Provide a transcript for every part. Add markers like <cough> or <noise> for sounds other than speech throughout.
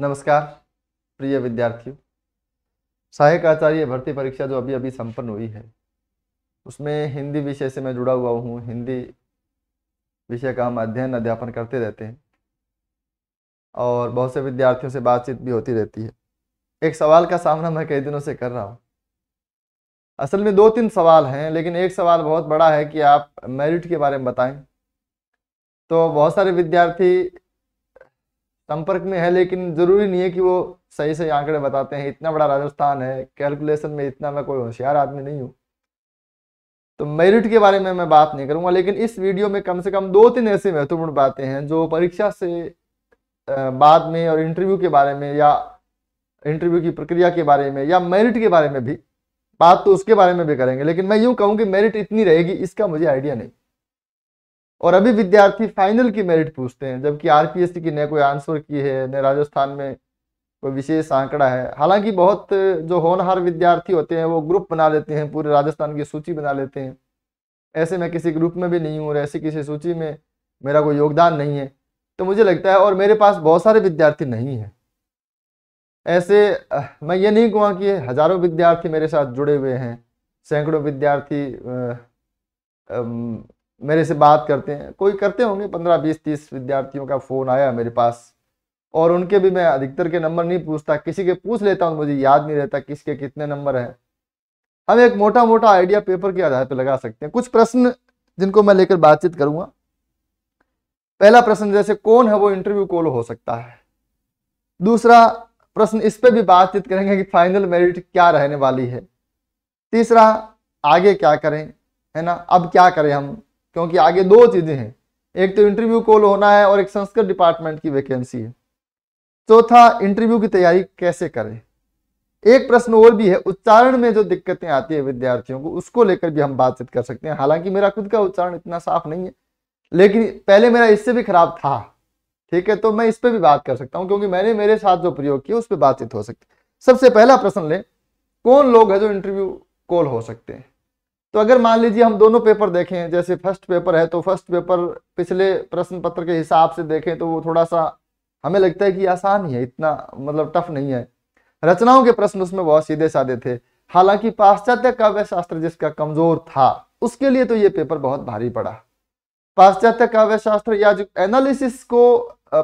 नमस्कार प्रिय विद्यार्थियों सहायक आचार्य भर्ती परीक्षा जो अभी अभी संपन्न हुई है उसमें हिंदी विषय से मैं जुड़ा हुआ हूँ हिंदी विषय का हम अध्ययन अध्यापन करते रहते हैं और बहुत से विद्यार्थियों से बातचीत भी होती रहती है एक सवाल का सामना मैं कई दिनों से कर रहा हूँ असल में दो तीन सवाल हैं लेकिन एक सवाल बहुत बड़ा है कि आप मेरिट के बारे में बताएं तो बहुत सारे विद्यार्थी संपर्क में है लेकिन ज़रूरी नहीं है कि वो सही सही आंकड़े बताते हैं इतना बड़ा राजस्थान है कैलकुलेशन में इतना मैं कोई होशियार आदमी नहीं हूँ तो मेरिट के बारे में मैं बात नहीं करूंगा लेकिन इस वीडियो में कम से कम दो तीन ऐसी महत्वपूर्ण बातें हैं जो परीक्षा से बाद में और इंटरव्यू के बारे में या इंटरव्यू की प्रक्रिया के बारे में या मेरिट के बारे में भी बात तो उसके बारे में भी करेंगे लेकिन मैं यूं कहूँ कि मेरिट इतनी रहेगी इसका मुझे आइडिया नहीं और अभी विद्यार्थी फाइनल की मेरिट पूछते हैं जबकि आरपीएससी की न कोई आंसर की है न राजस्थान में कोई विशेष आंकड़ा है हालांकि बहुत जो होनहार विद्यार्थी होते हैं वो ग्रुप बना लेते हैं पूरे राजस्थान की सूची बना लेते हैं ऐसे मैं किसी ग्रुप में भी नहीं हूँ और ऐसी किसी सूची में मेरा कोई योगदान नहीं है तो मुझे लगता है और मेरे पास बहुत सारे विद्यार्थी नहीं हैं ऐसे मैं ये नहीं कहूँगा कि हजारों विद्यार्थी मेरे साथ जुड़े हुए हैं सैकड़ों विद्यार्थी मेरे से बात करते हैं कोई करते होंगे पंद्रह बीस तीस विद्यार्थियों का फ़ोन आया मेरे पास और उनके भी मैं अधिकतर के नंबर नहीं पूछता किसी के पूछ लेता हूँ मुझे याद नहीं रहता किसके कितने नंबर हैं हम एक मोटा मोटा आइडिया पेपर के आधार पर लगा सकते हैं कुछ प्रश्न जिनको मैं लेकर बातचीत करूंगा पहला प्रश्न जैसे कौन है वो इंटरव्यू कॉल हो सकता है दूसरा प्रश्न इस पर भी बातचीत करेंगे कि फाइनल मेरिट क्या रहने वाली है तीसरा आगे क्या करें है ना अब क्या करें हम क्योंकि आगे दो चीज़ें हैं एक तो इंटरव्यू कॉल होना है और एक संस्कृत डिपार्टमेंट की वैकेंसी है चौथा तो इंटरव्यू की तैयारी कैसे करें एक प्रश्न और भी है उच्चारण में जो दिक्कतें आती है विद्यार्थियों को उसको लेकर भी हम बातचीत कर सकते हैं हालांकि मेरा खुद का उच्चारण इतना साफ नहीं है लेकिन पहले मेरा इससे भी खराब था ठीक है तो मैं इस पर भी बात कर सकता हूँ क्योंकि मैंने मेरे साथ जो प्रयोग किया उस पर बातचीत हो सकती है सबसे पहला प्रश्न ले कौन लोग है जो इंटरव्यू कॉल हो सकते हैं तो अगर मान लीजिए हम दोनों पेपर देखें जैसे फर्स्ट पेपर है तो फर्स्ट पेपर पिछले प्रश्न पत्र के हिसाब से देखें तो वो थोड़ा सा हमें लगता है कि आसान ही है इतना मतलब टफ नहीं है रचनाओं के प्रश्न उसमें बहुत सीधे साधे थे हालांकि पाश्चात्य काव्य शास्त्र जिसका कमजोर था उसके लिए तो ये पेपर बहुत भारी पड़ा पाश्चात्य काव्य शास्त्र या जो एनालिसिस को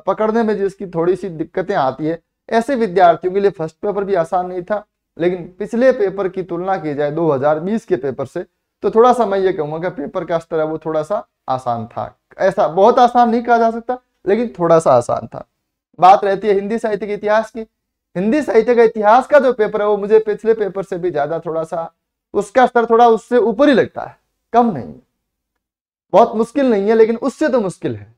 पकड़ने में जिसकी थोड़ी सी दिक्कतें आती है ऐसे विद्यार्थियों के लिए फर्स्ट पेपर भी आसान नहीं था लेकिन पिछले पेपर की तुलना की जाए 2020 के पेपर से तो थोड़ा सा मैं ये कहूंगा कि पेपर का स्तर है वो थोड़ा सा आसान था ऐसा बहुत आसान नहीं कहा जा सकता लेकिन थोड़ा सा आसान था बात रहती है हिंदी साहित्य के इतिहास की हिंदी साहित्य का इतिहास का जो पेपर है वो मुझे पिछले पेपर से भी ज्यादा थोड़ा सा उसका स्तर थोड़ा उससे ऊपर ही लगता है कम नहीं है बहुत मुश्किल नहीं है लेकिन उससे तो मुश्किल है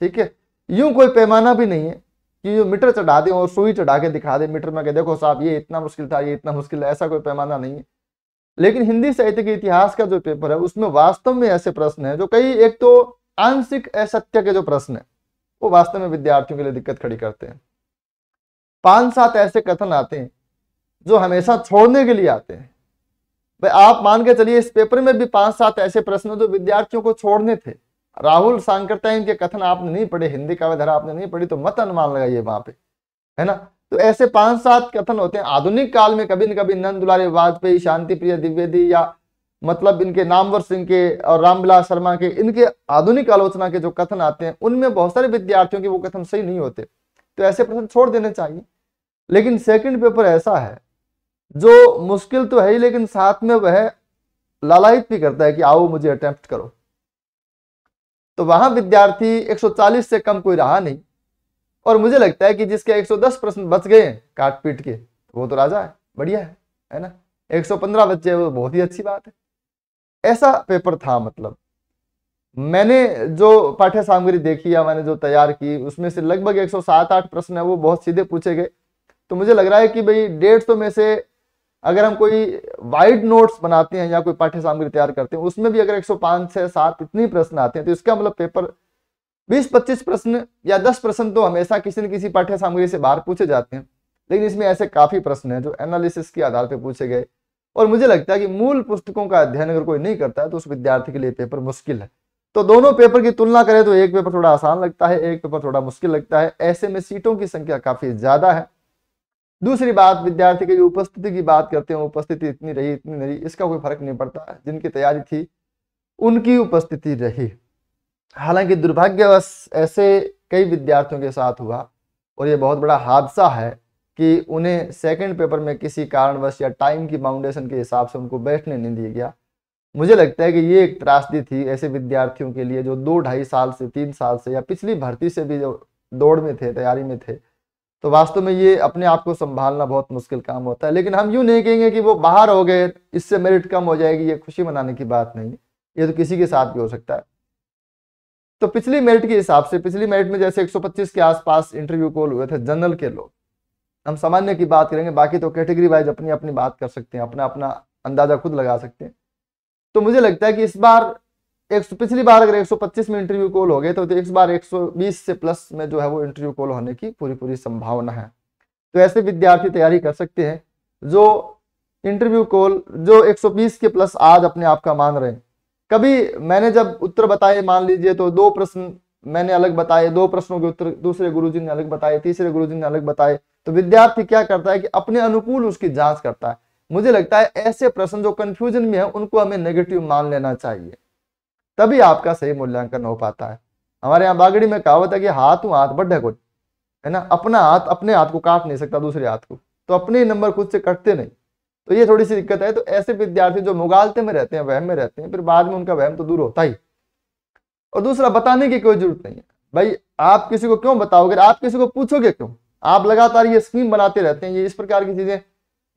ठीक है यूं कोई पैमाना भी नहीं है कि यूं मीटर चढ़ा दे और सुई चढ़ा के दिखा दें मीटर में के देखो साहब ये इतना मुश्किल था ये इतना मुश्किल है ऐसा कोई पैमाना नहीं है लेकिन हिंदी साहित्य के इतिहास का जो पेपर है उसमें वास्तव में ऐसे प्रश्न है जो कई एक तो आंशिक असत्य के जो प्रश्न है वो वास्तव में विद्यार्थियों के लिए दिक्कत खड़ी करते हैं पांच सात ऐसे कथन आते हैं जो हमेशा छोड़ने के लिए आते हैं भाई आप मान के चलिए इस पेपर में भी पांच सात ऐसे प्रश्न जो विद्यार्थियों को छोड़ने थे राहुल सांकरता इनके कथन आपने नहीं पढ़े हिंदी काव्यधारा आपने नहीं पढ़ी तो मत अनुमान लगाइए वहां पे है ना तो ऐसे पांच सात कथन होते हैं आधुनिक काल में कभी न कभी नंद दुलारी वाजपेयी शांति प्रिय द्विवेदी या मतलब इनके नामवर सिंह के और रामविलास शर्मा के इनके आधुनिक आलोचना के जो कथन आते हैं उनमें बहुत सारे विद्यार्थियों के वो कथन सही नहीं होते तो ऐसे प्रश्न छोड़ देने चाहिए लेकिन सेकंड पेपर ऐसा है जो मुश्किल तो है ही लेकिन साथ में वह लालायित भी करता है कि आओ मुझे अटेम्प्ट करो तो वहां विद्यार्थी 140 से कम कोई रहा नहीं और मुझे लगता है कि जिसके 110 प्रश्न बच गए काट पीट के वो तो राजा है बढ़िया है है ना 115 बच्चे वो बहुत ही अच्छी बात है ऐसा पेपर था मतलब मैंने जो पाठ्य सामग्री देखी या मैंने जो तैयार की उसमें से लगभग एक सौ सात आठ प्रश्न है वो बहुत सीधे पूछे गए तो मुझे लग रहा है कि भाई डेढ़ सौ में से अगर हम कोई वाइड नोट्स बनाते हैं या कोई पाठ्य सामग्री तैयार करते हैं उसमें भी अगर एक पांच से सात इतनी प्रश्न आते हैं तो इसका मतलब पेपर बीस पच्चीस प्रश्न या दस प्रश्न तो हमेशा किसी न किसी पाठ्य सामग्री से बाहर पूछे जाते हैं लेकिन इसमें ऐसे काफी प्रश्न हैं जो एनालिसिस के आधार पर पूछे गए और मुझे लगता है कि मूल पुस्तकों का अध्ययन अगर कोई नहीं करता है तो उस विद्यार्थी के लिए पेपर मुश्किल है तो दोनों पेपर की तुलना करें तो एक पेपर थोड़ा आसान लगता है एक पेपर थोड़ा मुश्किल लगता है ऐसे में सीटों की संख्या काफी ज्यादा है दूसरी बात विद्यार्थी की उपस्थिति की बात करते हैं उपस्थिति इतनी रही इतनी नहीं इसका कोई फर्क नहीं पड़ता जिनकी तैयारी थी उनकी उपस्थिति रही हालांकि दुर्भाग्यवश ऐसे कई विद्यार्थियों के साथ हुआ और ये बहुत बड़ा हादसा है कि उन्हें सेकंड पेपर में किसी कारणवश या टाइम की बाउंडेशन के हिसाब से उनको बैठने नहीं दिया गया मुझे लगता है कि ये एक त्रासदी थी ऐसे विद्यार्थियों के लिए जो दो ढाई साल से तीन साल से या पिछली भर्ती से भी जो दौड़ में थे तैयारी में थे तो वास्तव में ये अपने आप को संभालना बहुत मुश्किल काम होता है लेकिन हम यूँ नहीं कहेंगे कि वो बाहर हो गए इससे मेरिट कम हो जाएगी ये खुशी मनाने की बात नहीं ये तो किसी के साथ भी हो सकता है तो पिछली मेरिट के हिसाब से पिछली मेरिट में जैसे 125 के आसपास इंटरव्यू कॉल हुए थे जनरल के लोग हम सामान्य की बात करेंगे बाकी तो कैटेगरी वाइज अपनी अपनी बात कर सकते हैं अपना अपना अंदाजा खुद लगा सकते हैं तो मुझे लगता है कि इस बार एक पिछली बार अगर 125 में इंटरव्यू कॉल हो गए तो इस बार 120 से प्लस में जो है वो इंटरव्यू कॉल होने की पूरी पूरी संभावना है तो ऐसे विद्यार्थी तैयारी कर सकते हैं जो इंटरव्यू कॉल जो 120 के प्लस आज अपने आप का मान रहे हैं कभी मैंने जब उत्तर बताए मान लीजिए तो दो प्रश्न मैंने अलग बताए दो प्रश्नों के उत्तर दूसरे गुरुजी ने अलग बताए तीसरे गुरुजी ने अलग बताए तो विद्यार्थी क्या करता है कि अपने अनुकूल उसकी जांच करता है मुझे लगता है ऐसे प्रश्न जो कंफ्यूजन में है उनको हमें नेगेटिव मान लेना चाहिए तभी आपका सही मूल्यांकन हो पाता है हमारे यहाँ बागड़ी में कहावत है कि हाथों हाथ बढ़े कुछ है ना अपना हाथ अपने हाथ को काट नहीं सकता दूसरे हाथ को तो अपने नंबर खुद से कटते नहीं तो ये थोड़ी सी दिक्कत है तो ऐसे विद्यार्थी जो मुगालते में रहते हैं वहम में रहते हैं फिर बाद में उनका वहम तो दूर होता ही और दूसरा बताने की कोई जरूरत नहीं है भाई आप किसी को क्यों बताओगे आप किसी को पूछोगे क्यों आप लगातार ये स्कीम बनाते रहते हैं ये इस प्रकार की चीजें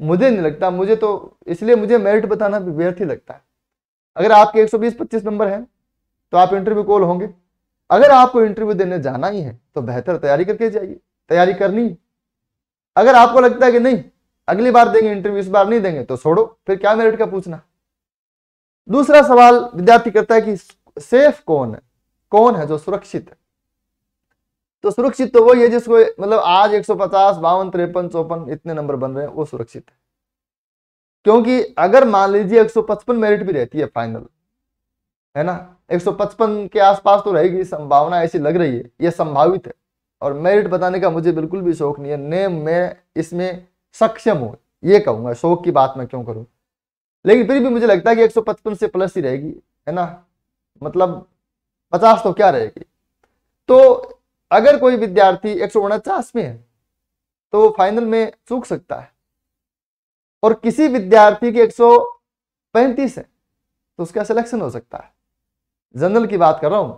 मुझे नहीं लगता मुझे तो इसलिए मुझे मेरिट बताना भी व्यर्थ ही लगता है अगर आपके एक सौ नंबर है तो आप इंटरव्यू कॉल होंगे अगर आपको इंटरव्यू देने जाना ही है तो बेहतर तैयारी करके जाइए तैयारी करनी अगर आपको लगता है कि नहीं अगली बार देंगे इंटरव्यू इस बार नहीं देंगे तो छोड़ो फिर क्या मेरिट का पूछना दूसरा सवाल विद्यार्थी करता है कि सेफ कौन है कौन है जो सुरक्षित है तो सुरक्षित तो वो ये जिसको मतलब आज 150 बावन तिरपन चौपन इतने नंबर बन रहे हैं वो सुरक्षित है क्योंकि अगर मान लीजिए 155 मेरिट भी रहती है फाइनल है ना 155 के आसपास तो रहेगी संभावना ऐसी लग रही है ये संभावित है और मेरिट बताने का मुझे बिल्कुल भी शौक नहीं है नेम में इसमें सक्षम हो ये कहूंगा शोक की बात मैं क्यों करूँ लेकिन फिर भी मुझे लगता है कि 155 से प्लस ही रहेगी है ना मतलब 50 तो क्या रहेगी तो अगर कोई विद्यार्थी एक में है तो वो फाइनल में चूक सकता है और किसी विद्यार्थी की 135 है तो उसका सिलेक्शन हो सकता है जनरल की बात कर रहा हूं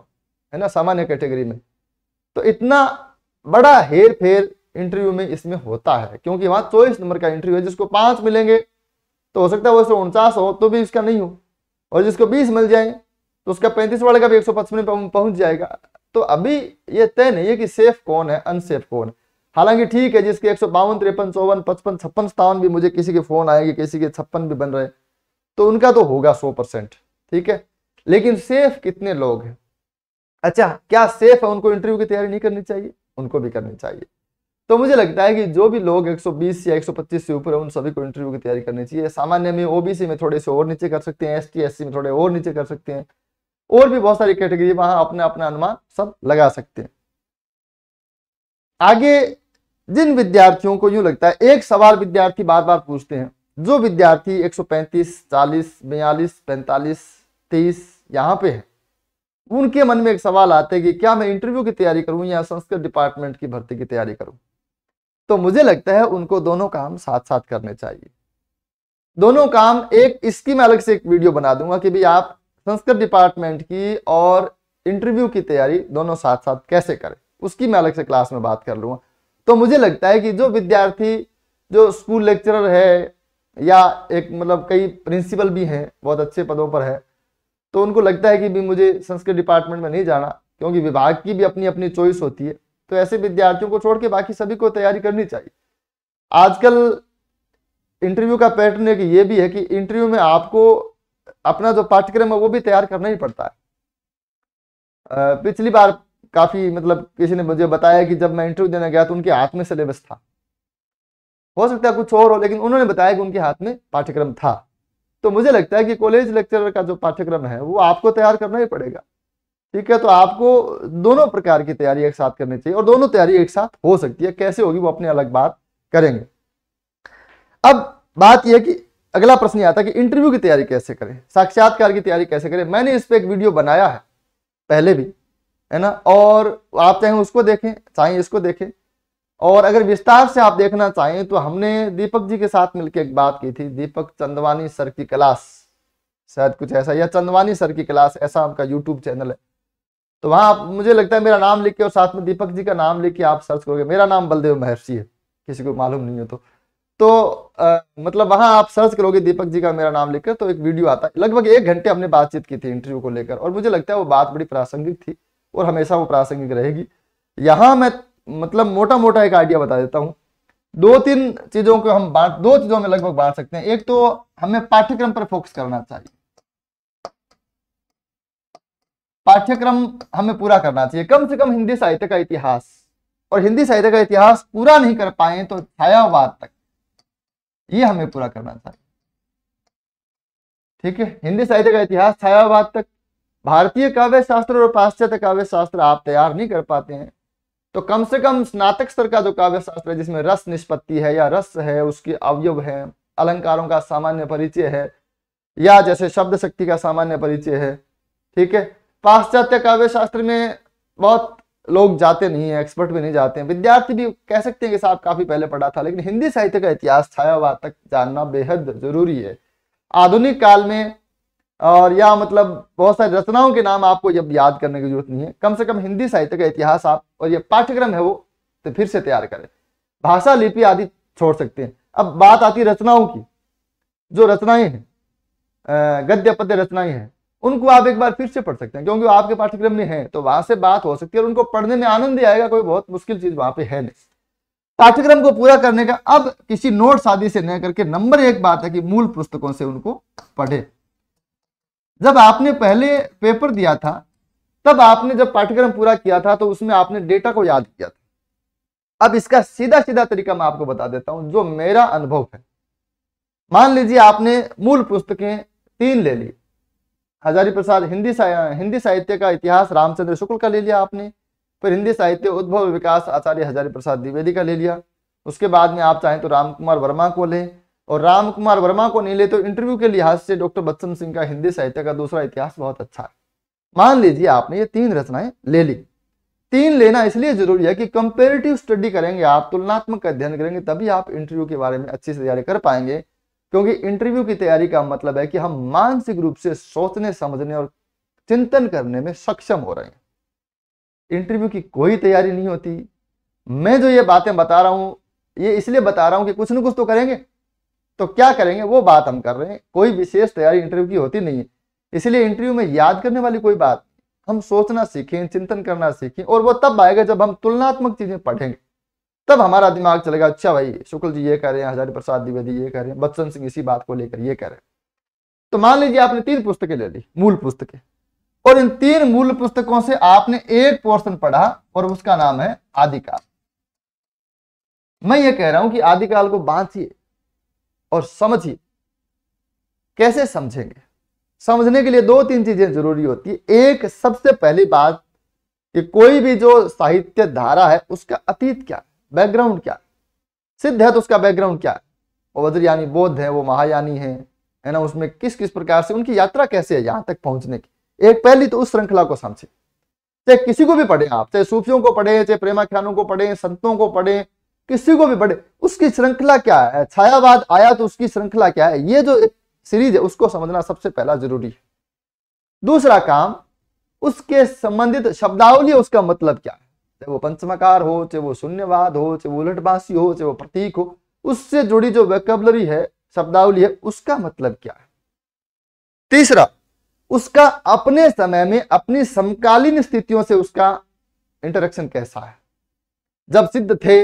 है ना सामान्य कैटेगरी में तो इतना बड़ा हेर फेर इंटरव्यू में इसमें होता है क्योंकि वहां चौबीस नंबर का इंटरव्यू है जिसको पांच मिलेंगे तो हो सकता है वो इसमें उनचास हो तो भी इसका नहीं हो और जिसको बीस मिल जाए तो उसका पैंतीस वाले का भी एक सौ पचपन में पहुंच जाएगा तो अभी ये तय नहीं है कि सेफ कौन है अनसेफ कौन है हालांकि ठीक है जिसके एक सौ बावन तिरपन चौवन पचपन छप्पन सत्तावन भी मुझे किसी के फोन आएंगे किसी के छप्पन भी बन रहे तो उनका तो होगा सौ परसेंट ठीक है लेकिन सेफ कितने लोग हैं अच्छा क्या सेफ है उनको इंटरव्यू की तैयारी नहीं करनी चाहिए उनको भी करनी चाहिए तो मुझे लगता है कि जो भी लोग 120 या 125 से ऊपर है उन सभी को इंटरव्यू की तैयारी करनी चाहिए सामान्य में ओबीसी में थोड़े से और नीचे कर सकते हैं एसटी एससी में थोड़े और नीचे कर सकते हैं और भी बहुत सारी कैटेगरी वहां अपने अपने अनुमान सब लगा सकते हैं आगे जिन विद्यार्थियों को यूं लगता है एक सवाल विद्यार्थी बार बार पूछते हैं जो विद्यार्थी एक सौ पैंतीस चालीस बयालीस यहाँ पे है उनके मन में एक सवाल आते है कि क्या मैं इंटरव्यू की तैयारी करूं या संस्कृत डिपार्टमेंट की भर्ती की तैयारी करूं तो मुझे लगता है उनको दोनों काम साथ साथ करने चाहिए दोनों काम एक इसकी मैं अलग से एक वीडियो बना दूंगा कि भी आप संस्कृत डिपार्टमेंट की और इंटरव्यू की तैयारी दोनों साथ साथ कैसे करें उसकी मैं अलग से क्लास में बात कर लूंगा तो मुझे लगता है कि जो विद्यार्थी जो स्कूल लेक्चरर है या एक मतलब कई प्रिंसिपल भी हैं बहुत अच्छे पदों पर है तो उनको लगता है कि भी मुझे संस्कृत डिपार्टमेंट में नहीं जाना क्योंकि विभाग की भी अपनी अपनी चॉइस होती है तो ऐसे विद्यार्थियों को छोड़ के बाकी सभी को तैयारी करनी चाहिए आजकल इंटरव्यू का पैटर्न एक ये भी है कि इंटरव्यू में आपको अपना जो पाठ्यक्रम है वो भी तैयार करना ही पड़ता है पिछली बार काफी मतलब किसी ने मुझे बताया कि जब मैं इंटरव्यू देने गया तो उनके हाथ में सिलेबस था हो सकता है कुछ और हो लेकिन उन्होंने बताया कि उनके हाथ में पाठ्यक्रम था तो मुझे लगता है कि कॉलेज लेक्चरर का जो पाठ्यक्रम है वो आपको तैयार करना ही पड़ेगा ठीक है तो आपको दोनों प्रकार की तैयारी एक साथ करनी चाहिए और दोनों तैयारी एक साथ हो सकती है कैसे होगी वो अपने अलग बात करेंगे अब बात यह कि अगला प्रश्न आता है कि इंटरव्यू की तैयारी कैसे करें साक्षात्कार की तैयारी कैसे करें मैंने इस पर एक वीडियो बनाया है पहले भी है ना और आप चाहें उसको देखें चाहे इसको देखें और अगर विस्तार से आप देखना चाहें तो हमने दीपक जी के साथ मिलकर एक बात की थी दीपक चंदवानी सर की क्लास शायद कुछ ऐसा या चंदवानी सर की क्लास ऐसा उनका यूट्यूब चैनल है तो वहां आप मुझे लगता है मेरा नाम लिख के और साथ में दीपक जी का नाम लिख के आप सर्च करोगे मेरा नाम बलदेव महर्षि है किसी को मालूम नहीं हो तो तो आ, मतलब वहां आप सर्च करोगे दीपक जी का मेरा नाम लिखकर तो एक वीडियो आता है लगभग एक घंटे हमने बातचीत की थी इंटरव्यू को लेकर और मुझे लगता है वो बात बड़ी प्रासंगिक थी और हमेशा वो प्रासंगिक रहेगी यहाँ मैं मतलब मोटा मोटा एक आइडिया बता देता हूँ दो तीन चीजों को हम बांट दो चीजों में लगभग बांट सकते हैं एक तो हमें पाठ्यक्रम पर फोकस करना चाहिए पाठ्यक्रम हमें पूरा करना चाहिए कम से कम हिंदी साहित्य का इतिहास और हिंदी साहित्य का इतिहास पूरा नहीं कर पाए तो छायावाद तक ये हमें पूरा करना चाहिए ठीक है हिंदी साहित्य का इतिहास छायावाद तक भारतीय काव्य शास्त्र और पाश्चात्य काव्य शास्त्र आप तैयार नहीं कर पाते हैं तो कम से कम स्नातक स्तर का जो काव्य शास्त्र है जिसमें रस निष्पत्ति है या रस है उसकी अवयव है अलंकारों का सामान्य परिचय है या जैसे शब्द शक्ति का सामान्य परिचय है ठीक है पाश्चात्य काव्य शास्त्र में बहुत लोग जाते नहीं है एक्सपर्ट भी नहीं जाते हैं विद्यार्थी भी कह सकते हैं कि साहब काफी पहले पढ़ा था लेकिन हिंदी साहित्य का इतिहास छाया हुआ तक जानना बेहद जरूरी है आधुनिक काल में और या मतलब बहुत सारी रचनाओं के नाम आपको जब याद करने की जरूरत नहीं है कम से कम हिंदी साहित्य का इतिहास आप और ये पाठ्यक्रम है वो तो फिर से तैयार करें भाषा लिपि आदि छोड़ सकते हैं अब बात आती रचनाओं की जो रचनाएं हैं गद्य पद्य रचनाएं हैं उनको आप एक बार फिर से पढ़ सकते हैं क्योंकि वो आपके पाठ्यक्रम में है तो वहां से बात हो सकती है और उनको पढ़ने में आनंद ही आएगा कोई बहुत मुश्किल चीज वहां पे है नहीं पाठ्यक्रम को पूरा करने का अब किसी नोट शादी से न करके नंबर एक बात है कि मूल पुस्तकों से उनको पढ़े जब आपने पहले पेपर दिया था तब आपने जब पाठ्यक्रम पूरा किया था तो उसमें आपने डेटा को याद किया था अब इसका सीधा सीधा तरीका मैं आपको बता देता हूं जो मेरा अनुभव है मान लीजिए आपने मूल पुस्तकें तीन ले ली हजारी प्रसाद हिंदी हिंदी साहित्य का इतिहास रामचंद्र शुक्ल का ले लिया आपने फिर हिंदी साहित्य उद्भव विकास आचार्य हजारी प्रसाद द्विवेदी का ले लिया उसके बाद में आप चाहें तो राम कुमार वर्मा को लें और राम कुमार वर्मा को नहीं ले तो इंटरव्यू के लिहाज से डॉक्टर बच्चन सिंह का हिंदी साहित्य का दूसरा इतिहास बहुत अच्छा है मान लीजिए आपने ये तीन रचनाएं ले ली तीन लेना इसलिए जरूरी है कि कंपेरेटिव स्टडी करेंगे आप तुलनात्मक अध्ययन करेंगे तभी आप इंटरव्यू के बारे में अच्छी से तैयारी कर पाएंगे क्योंकि इंटरव्यू की तैयारी का मतलब है कि हम मानसिक रूप से सोचने समझने और चिंतन करने में सक्षम हो रहे हैं इंटरव्यू की कोई तैयारी नहीं होती मैं जो ये बातें बता रहा हूं ये इसलिए बता रहा हूं कि कुछ ना कुछ तो करेंगे तो क्या करेंगे वो बात हम कर रहे हैं कोई विशेष तैयारी इंटरव्यू की होती नहीं है इसलिए इंटरव्यू में याद करने वाली कोई बात हम सोचना सीखें चिंतन करना सीखें और वो तब आएगा जब हम तुलनात्मक चीजें पढ़ेंगे तब हमारा दिमाग चलेगा अच्छा भाई शुक्ल जी ये कह रहे हैं हजारी प्रसाद द्विवेदी ये कह रहे हैं बच्चन सिंह इसी बात को लेकर ये कह रहे हैं तो मान लीजिए आपने तीन पुस्तकें ले ली मूल पुस्तकें और इन तीन मूल पुस्तकों से आपने एक पोर्शन पढ़ा और उसका नाम है आदिकाल मैं ये कह रहा हूं कि आदिकाल को बांचिए और समझिए कैसे समझेंगे समझने के लिए दो तीन चीजें जरूरी होती है एक सबसे पहली बात कि कोई भी जो साहित्य धारा है उसका अतीत क्या बैकग्राउंड क्या सिद्ध है तो उसका बैकग्राउंड क्या वो वज्रयानी बौद्ध है वो महायानी है है ना उसमें किस किस प्रकार से उनकी यात्रा कैसे है यहां तक पहुंचने की एक पहली तो उस श्रृंखला को समझे चाहे किसी को भी पढ़े आप चाहे सूफियों को पढ़े चाहे प्रेमाख्यानों को पढ़े संतों को पढ़े किसी को भी पढ़े उसकी श्रृंखला क्या है छायावाद आया तो उसकी श्रृंखला क्या है ये जो सीरीज है उसको समझना सबसे पहला जरूरी है दूसरा काम उसके संबंधित शब्दावली उसका मतलब क्या है चाहे वो पंचमकार हो चाहे वो शून्यवाद हो चाहे वो उलटबासी हो चाहे वो प्रतीक हो उससे जुड़ी जो वैकबलरी है शब्दावली है उसका मतलब क्या है तीसरा उसका अपने समय में अपनी समकालीन स्थितियों से उसका इंटरेक्शन कैसा है जब सिद्ध थे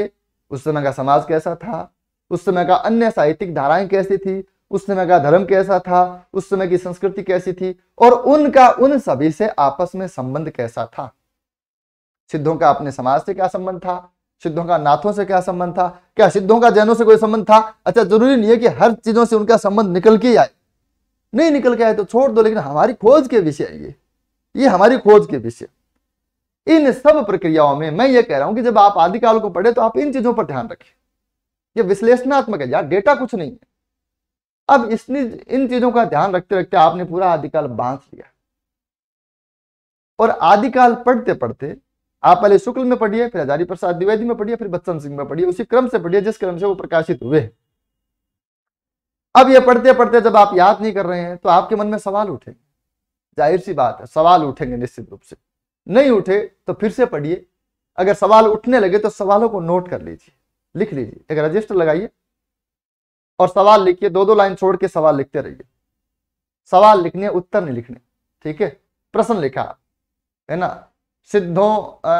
उस समय का समाज कैसा था उस समय का अन्य साहित्यिक धाराएं कैसी थी उस समय का धर्म कैसा था उस समय की संस्कृति कैसी थी और उनका उन सभी से आपस में संबंध कैसा था सिद्धों का अपने समाज से क्या संबंध था सिद्धों का नाथों से क्या संबंध था क्या सिद्धों का जैनों से कोई संबंध था अच्छा जरूरी नहीं है कि हर चीजों से उनका संबंध निकल के आए नहीं निकल के आए तो छोड़ दो लेकिन हमारी खोज के विषय ये ये हमारी खोज के विषय इन सब प्रक्रियाओं में मैं ये कह रहा हूं कि जब आप आदिकाल को पढ़े तो आप इन चीजों पर ध्यान रखें ये विश्लेषणात्मक है यार डेटा कुछ नहीं है अब इसने इन चीजों का ध्यान रखते रखते आपने पूरा आदिकाल बांध लिया और आदिकाल पढ़ते पढ़ते आप पहले शुक्ल में पढ़िए फिर हजारी प्रसाद द्विवेदी में पढ़िए फिर बच्चन सिंह में पढ़िए उसी क्रम से पढ़िए जिस क्रम से वो प्रकाशित हुए अब ये पढ़ते पढ़ते जब आप याद नहीं कर रहे हैं तो आपके मन में सवाल उठेंगे जाहिर सी बात है सवाल उठेंगे निश्चित रूप से नहीं उठे तो फिर से पढ़िए अगर सवाल उठने लगे तो सवालों को नोट कर लीजिए लिख लीजिए एक रजिस्टर लगाइए और सवाल लिखिए दो दो लाइन छोड़ के सवाल लिखते रहिए सवाल लिखने उत्तर नहीं लिखने ठीक है प्रश्न लिखा है ना सिद्धों आ,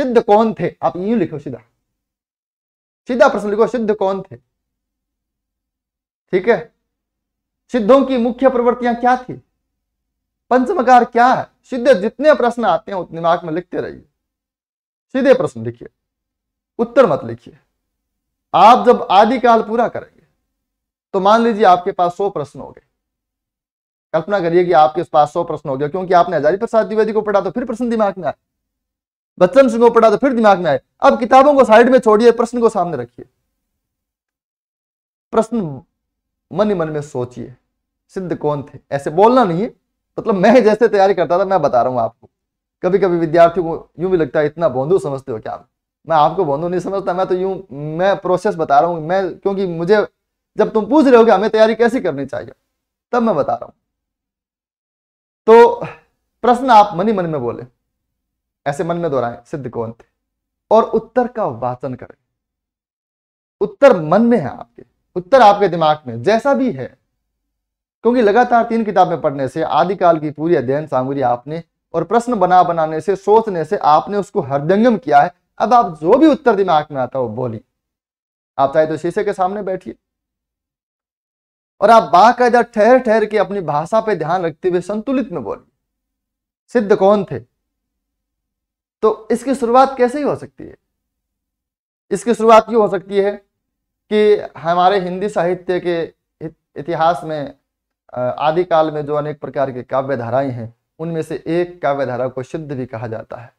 सिद्ध कौन थे आप यूं लिखो सीधा सीधा प्रश्न लिखो सिद्ध कौन थे ठीक है सिद्धों की मुख्य प्रवृत्तियां क्या थी पंचमकार क्या है सिद्ध जितने प्रश्न आते हैं उतने दिमाग में लिखते रहिए सीधे प्रश्न लिखिए उत्तर मत लिखिए आप जब आदिकाल पूरा करेंगे तो मान लीजिए आपके पास सौ प्रश्न हो गए कल्पना करिए कि आपके पास सौ प्रश्न हो गया क्योंकि आपने हजारी प्रसाद द्विवेदी को पढ़ा तो फिर प्रश्न दिमाग में आए बच्चन सिंह को पढ़ा तो फिर दिमाग में आए अब किताबों को साइड में छोड़िए प्रश्न को सामने रखिए प्रश्न मन ही मन में सोचिए सिद्ध कौन थे ऐसे बोलना नहीं है मतलब मैं जैसे तैयारी करता था मैं बता रहा हूं आपको कभी कभी विद्यार्थियों को यूं भी लगता है इतना बोंदू समझते हो क्या मैं आपको बोंदू नहीं समझता मैं तो यूं मैं प्रोसेस बता रहा हूं मैं क्योंकि मुझे जब तुम पूछ रहे हो कि हमें तैयारी कैसी करनी चाहिए तब मैं बता रहा हूं तो प्रश्न आप मनी मन में बोले ऐसे मन में दोहराए सिद्ध कौन थे और उत्तर का वाचन करें उत्तर मन में है आपके उत्तर आपके दिमाग में जैसा भी है क्योंकि लगातार तीन किताबें पढ़ने से आदिकाल की पूरी अध्ययन सामग्री आपने और प्रश्न बना बनाने से सोचने से आपने उसको हृदयंगम किया है अब आप जो भी उत्तर दिमाग में आता हो बोलिए आप चाहे तो शीशे के सामने बैठिए और आप बाकायदा ठहर ठहर के अपनी भाषा पे ध्यान रखते हुए संतुलित में बोलिए सिद्ध कौन थे तो इसकी शुरुआत कैसे ही हो सकती है इसकी शुरुआत क्यों हो सकती है कि हमारे हिंदी साहित्य के इतिहास में आदिकाल में जो अनेक प्रकार की काव्य धाराएं हैं उनमें से एक काव्य धारा को सिद्ध भी कहा जाता है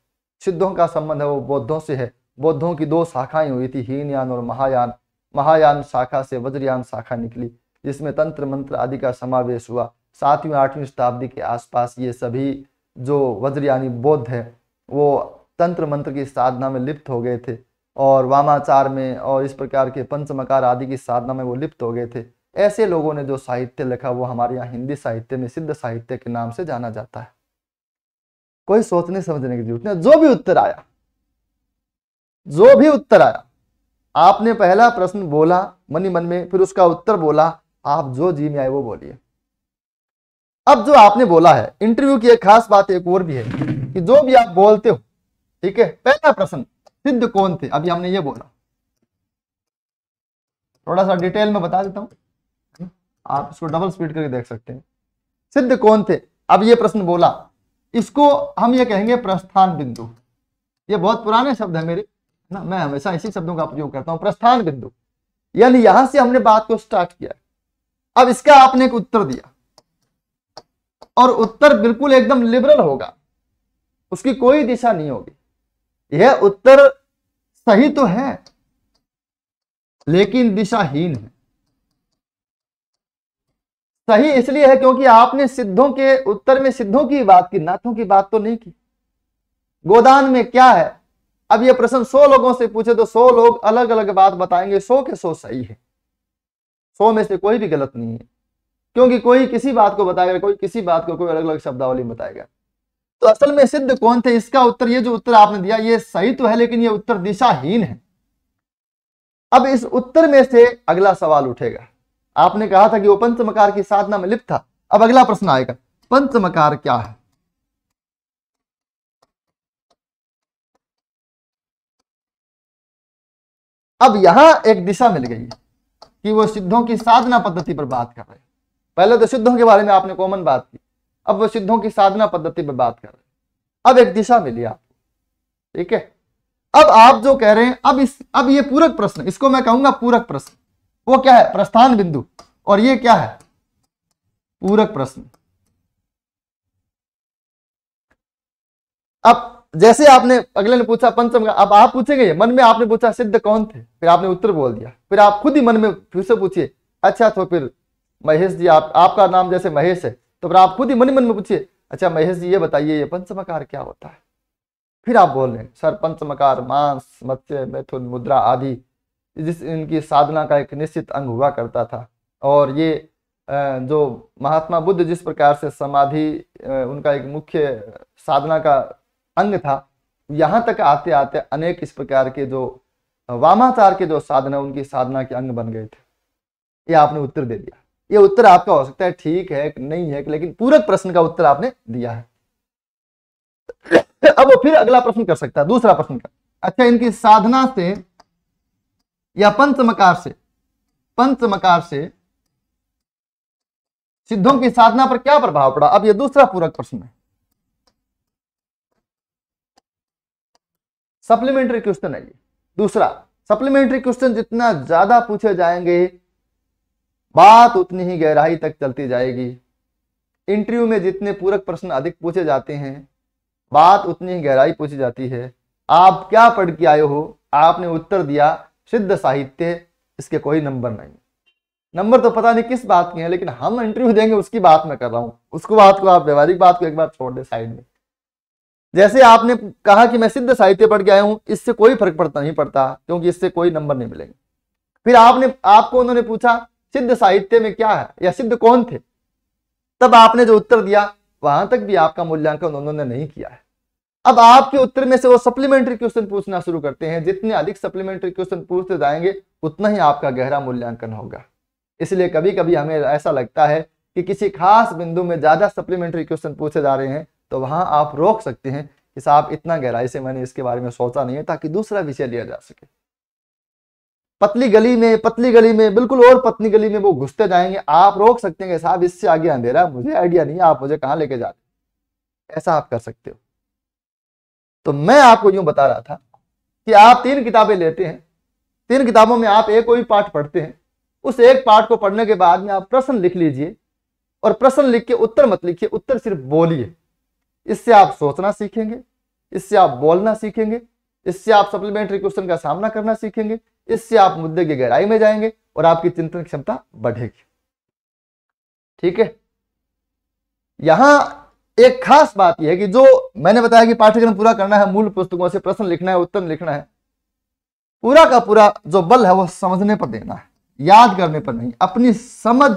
सिद्धों का संबंध है वो बौद्धों से है बौद्धों की दो शाखाएं हुई थी हीनयान और महायान महायान शाखा से वज्रयान शाखा निकली जिसमें तंत्र मंत्र आदि का समावेश हुआ सातवीं आठवीं शताब्दी के आसपास ये सभी जो वज्र यानी बौद्ध है वो तंत्र मंत्र की साधना में लिप्त हो गए थे और वामाचार में और इस प्रकार के पंचमकार आदि की साधना में वो लिप्त हो गए थे ऐसे लोगों ने जो साहित्य लिखा वो हमारे यहाँ हिंदी साहित्य में सिद्ध साहित्य के नाम से जाना जाता है कोई सोचने समझने की जरूरत नहीं जो भी उत्तर आया जो भी उत्तर आया आपने पहला प्रश्न बोला मनी मन में फिर उसका उत्तर बोला आप जो जी में आए वो बोलिए अब जो आपने बोला है इंटरव्यू की एक खास बात एक और भी है कि जो भी आप बोलते हो ठीक है पहला प्रश्न सिद्ध कौन थे अभी हमने ये बोला थोड़ा सा डिटेल में बता देता हूं आप इसको डबल स्पीड करके देख सकते हैं सिद्ध कौन थे अब ये प्रश्न बोला इसको हम ये कहेंगे प्रस्थान बिंदु ये बहुत पुराने शब्द है मेरे ना मैं हमेशा इसी शब्दों का प्रयोग करता हूं प्रस्थान बिंदु यानी यहां से हमने बात को स्टार्ट किया है अब इसका आपने एक उत्तर दिया और उत्तर बिल्कुल एकदम लिबरल होगा उसकी कोई दिशा नहीं होगी यह उत्तर सही तो है लेकिन दिशाहीन है सही इसलिए है क्योंकि आपने सिद्धों के उत्तर में सिद्धों की बात की नाथों की बात तो नहीं की गोदान में क्या है अब यह प्रश्न सौ लोगों से पूछे तो सौ लोग अलग अलग बात बताएंगे सौ के सौ सही है सौ में से कोई भी गलत नहीं है क्योंकि कोई किसी बात को बताएगा कोई किसी बात को कोई अलग अलग शब्दावली बताएगा तो असल में सिद्ध कौन थे इसका उत्तर ये जो उत्तर आपने दिया ये सही तो है लेकिन ये उत्तर दिशाहीन है अब इस उत्तर में से अगला सवाल उठेगा आपने कहा था कि वो पंचमकार की साधना में लिप्त था अब अगला प्रश्न आएगा पंचमकार क्या है अब यहां एक दिशा मिल गई है कि वो सिद्धों की साधना पद्धति पर बात कर रहे पहले तो सिद्धों के बारे में आपने कॉमन बात की अब वो सिद्धों की साधना पद्धति पर बात कर रहे अब एक दिशा मिली आपको ठीक है अब आप जो कह रहे हैं अब इस अब ये पूरक प्रश्न इसको मैं कहूंगा पूरक प्रश्न वो क्या है प्रस्थान बिंदु और ये क्या है पूरक प्रश्न अब जैसे आपने अगले ने पूछा पंचम का अब आप पूछेंगे मन में आपने पूछा सिद्ध कौन थे फिर आपने उत्तर बोल दिया फिर आप खुद ही मन में फिर से पूछिए अच्छा तो फिर महेश जी आप आपका नाम जैसे महेश है तो फिर आप खुद ही मन मन में पूछिए अच्छा महेश जी ये बताइए ये पंचमकार क्या होता है फिर आप बोल रहे हैं सर पंचमकार मांस मत्स्य मैथुन मुद्रा आदि जिस इनकी साधना का एक निश्चित अंग हुआ करता था और ये जो महात्मा बुद्ध जिस प्रकार से समाधि उनका एक मुख्य साधना का अंग था यहां तक आते आते अनेक इस प्रकार के जो वामाचार के जो साधन है उनकी साधना के अंग बन गए थे ये आपने उत्तर दे दिया ये उत्तर आपका हो सकता है ठीक है नहीं है लेकिन पूरक प्रश्न का उत्तर आपने दिया है अब वो फिर अगला प्रश्न कर सकता है दूसरा प्रश्न का अच्छा इनकी साधना से या पंचमकार से पंचमकार से सिद्धों की साधना पर क्या प्रभाव पड़ा अब ये दूसरा पूरक प्रश्न है सप्लीमेंट्री क्वेश्चन है ये दूसरा सप्लीमेंट्री क्वेश्चन जितना ज्यादा पूछे जाएंगे बात उतनी ही गहराई तक चलती जाएगी इंटरव्यू में जितने पूरक प्रश्न अधिक पूछे जाते हैं बात उतनी ही गहराई पूछी जाती है आप क्या पढ़ के आए हो आपने उत्तर दिया सिद्ध साहित्य इसके कोई नंबर नहीं नंबर तो पता नहीं किस बात के हैं लेकिन हम इंटरव्यू देंगे उसकी बात मैं कर रहा हूं उसको बात को आप व्यवहारिक बात को एक बार छोड़ दे साइड में जैसे आपने कहा कि मैं सिद्ध साहित्य पढ़ के आया हूं इससे कोई फर्क पड़ता नहीं पड़ता क्योंकि इससे कोई नंबर नहीं मिलेंगे फिर आपने आपको उन्होंने पूछा सिद्ध साहित्य में क्या है या सिद्ध कौन थे तब आपने जो उत्तर दिया वहां तक भी आपका मूल्यांकन उन्होंने नहीं किया है अब आपके उत्तर में से वो सप्लीमेंट्री क्वेश्चन पूछना शुरू करते हैं जितने अधिक सप्लीमेंट्री क्वेश्चन पूछते जाएंगे उतना ही आपका गहरा मूल्यांकन होगा इसलिए कभी कभी हमें ऐसा लगता है कि किसी खास बिंदु में ज्यादा सप्लीमेंट्री क्वेश्चन पूछे जा रहे हैं तो वहाँ आप रोक सकते हैं कि साहब इतना गहराई से मैंने इसके बारे में सोचा नहीं है ताकि दूसरा विषय लिया जा सके पतली गली में पतली गली में बिल्कुल और पतली गली में वो घुसते जाएंगे आप रोक सकते हैं साहब इससे आगे अंधेरा मुझे आइडिया नहीं है आप मुझे कहाँ लेके जा रहे ऐसा आप कर सकते हो तो मैं आपको यूं बता रहा था कि आप तीन किताबें लेते हैं तीन किताबों में आप एक कोई पाठ पढ़ते हैं उस एक पाठ को पढ़ने के बाद में आप प्रश्न लिख लीजिए और प्रश्न लिख के उत्तर मत लिखिए उत्तर सिर्फ बोलिए इससे आप सोचना सीखेंगे इससे आप बोलना सीखेंगे इससे आप सप्लीमेंट्री क्वेश्चन का सामना करना सीखेंगे इससे आप मुद्दे की गहराई में जाएंगे और आपकी चिंतन क्षमता बढ़ेगी ठीक है यहां एक खास बात यह है कि जो मैंने बताया कि पाठ्यक्रम पूरा करना है मूल पुस्तकों से प्रश्न लिखना है उत्तर लिखना है पूरा का पूरा जो बल है वो समझने पर देना है याद करने पर नहीं अपनी समझ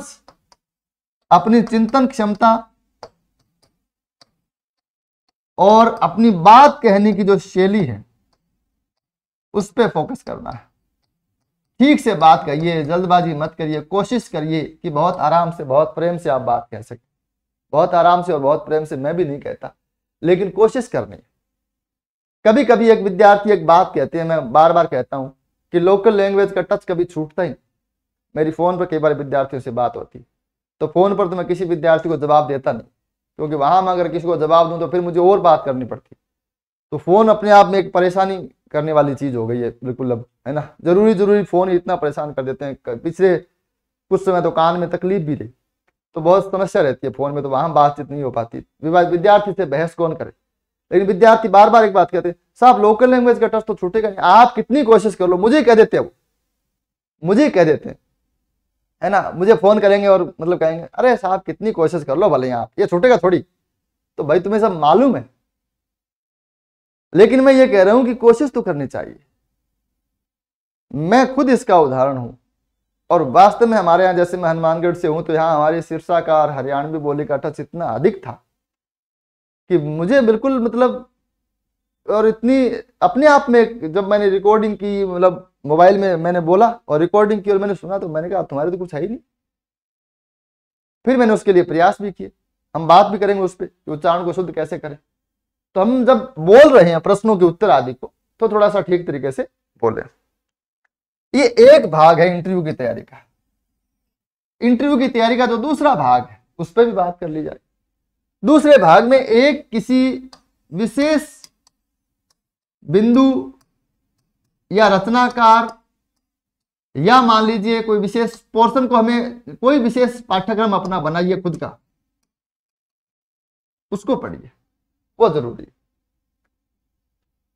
अपनी चिंतन क्षमता और अपनी बात कहने की जो शैली है उस पर फोकस करना है ठीक से बात करिए जल्दबाजी मत करिए कोशिश करिए कि बहुत आराम से बहुत प्रेम से आप बात कह सकें बहुत आराम से और बहुत प्रेम से मैं भी नहीं कहता लेकिन कोशिश करनी कभी कभी एक विद्यार्थी एक बात कहते हैं मैं बार बार कहता हूँ कि लोकल लैंग्वेज का टच कभी छूटता ही मेरी फ़ोन पर कई बार विद्यार्थियों से बात होती तो फ़ोन पर तो मैं किसी विद्यार्थी को जवाब देता नहीं क्योंकि वहां मैं अगर किसी को जवाब दूं तो फिर मुझे और बात करनी पड़ती तो फोन अपने आप में एक परेशानी करने वाली चीज हो गई है बिल्कुल अब है ना जरूरी जरूरी फोन इतना परेशान कर देते हैं पिछले कुछ समय तो कान में तकलीफ भी रही तो बहुत समस्या रहती है फोन में तो वहां बातचीत नहीं हो पाती विद्यार्थी से बहस कौन करे लेकिन विद्यार्थी बार बार एक बात कहते साहब लोकल लैंग्वेज का टच तो छूटेगा आप कितनी कोशिश कर लो मुझे कह देते हैं वो मुझे कह देते हैं है ना मुझे फ़ोन करेंगे और मतलब कहेंगे अरे साहब कितनी कोशिश कर लो भले आप ये छूटेगा थोड़ी तो भाई तुम्हें सब मालूम है लेकिन मैं ये कह रहा हूं कि कोशिश तो करनी चाहिए मैं खुद इसका उदाहरण हूं और वास्तव में हमारे यहाँ जैसे मैं हनुमानगढ़ से हूं तो यहाँ हमारी सिरसा का और हरियाणवी बोली का टच इतना अधिक था कि मुझे बिल्कुल मतलब और इतनी अपने आप में जब मैंने रिकॉर्डिंग की मतलब मोबाइल में मैंने बोला और रिकॉर्डिंग की और मैंने सुना तो मैंने कहा तुम्हारे तो कुछ है ही नहीं फिर मैंने उसके लिए प्रयास भी किए हम बात भी करेंगे उस पर कि उच्चारण को शुद्ध कैसे करें तो हम जब बोल रहे हैं प्रश्नों के उत्तर आदि को तो थोड़ा सा ठीक तरीके से बोले ये एक भाग है इंटरव्यू की तैयारी का इंटरव्यू की तैयारी का जो तो दूसरा भाग है उस पर भी बात कर ली जाए दूसरे भाग में एक किसी विशेष बिंदु या रचनाकार या मान लीजिए कोई विशेष पोर्शन को हमें कोई विशेष पाठ्यक्रम अपना बनाइए खुद का उसको पढ़िए वो जरूरी है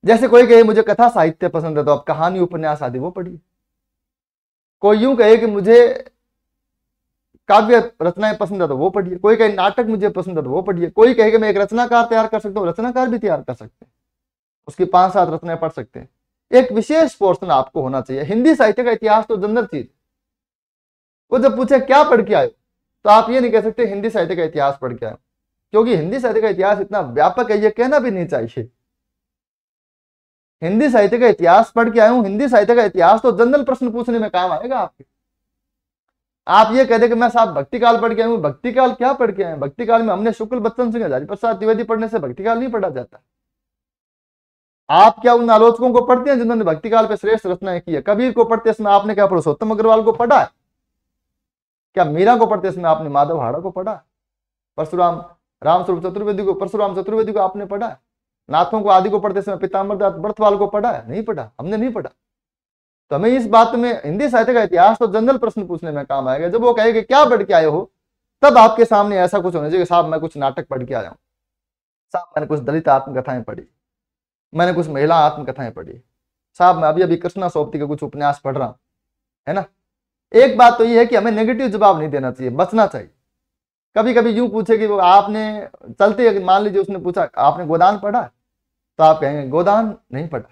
जैसे कोई कहे मुझे कथा साहित्य पसंद है तो आप कहानी उपन्यास आदि वो पढ़िए कोई यूं कहे कि मुझे काव्य रचनाएं पसंद है तो वो पढ़िए कोई कहे नाटक मुझे पसंद है तो वो पढ़िए कोई कहे कि मैं एक रचनाकार तैयार कर सकता हूँ तो रचनाकार भी तैयार कर सकते हैं उसकी पांच सात रचनाएं पढ़ सकते हैं एक विशेष पोर्शन आपको होना चाहिए हिंदी साहित्य का इतिहास तो जनरल चीज वो जब पूछे क्या पढ़ के आयो तो आप ये नहीं कह सकते हिंदी साहित्य का इतिहास पढ़ के आयो क्योंकि हिंदी साहित्य का इतिहास इतना व्यापक है ये कहना भी नहीं चाहिए हिंदी साहित्य का इतिहास पढ़ के आया हिंदी साहित्य का इतिहास तो जनरल प्रश्न पूछने में काम आएगा आपके आप ये कह दे कि मैं साहब भक्ति काल पढ़ के आयु हूँ भक्ति काल क्या पढ़ के आए भक्ति काल में हमने शुक्ल बच्चन सिंह हजारी प्रसाद द्विवेदी पढ़ने से भक्ति काल नहीं पढ़ा जाता आप क्या उन आलोचकों को पढ़ते हैं जिन्होंने भक्ति काल पर श्रेष्ठ रचना की है कबीर को पढ़ते समय आपने क्या पुरुषोत्तम अग्रवाल को पढ़ा है क्या मीरा को पढ़ते समय आपने माधव हाड़ा को पढ़ा परशुराम रामस्वरूप चतुर्वेदी को परशुराम चतुर्वेदी को आपने पढ़ा नाथों को आदि को पढ़ते समय पिताम्बरदास बर्थवाल को पढ़ा नहीं पढ़ा हमने नहीं पढ़ा तो हमें इस बात में हिंदी साहित्य का इतिहास तो जनरल प्रश्न पूछने में काम आएगा जब वो कहेगा क्या पढ़ के आए हो तब आपके सामने ऐसा कुछ होना चाहिए साहब मैं कुछ नाटक पढ़ के आया हूँ साहब मैंने कुछ दलित आत्मकथाएं पढ़ी मैंने कुछ महिला आत्मकथाएं पढ़ी साहब मैं अभी अभी कृष्णा सोपती का कुछ उपन्यास पढ़ रहा हूं है ना एक बात तो ये है कि हमें नेगेटिव जवाब नहीं देना चाहिए बचना चाहिए कभी कभी यूं पूछे कि वो आपने चलते मान लीजिए उसने पूछा आपने गोदान पढ़ा तो आप कहेंगे गोदान नहीं पढ़ा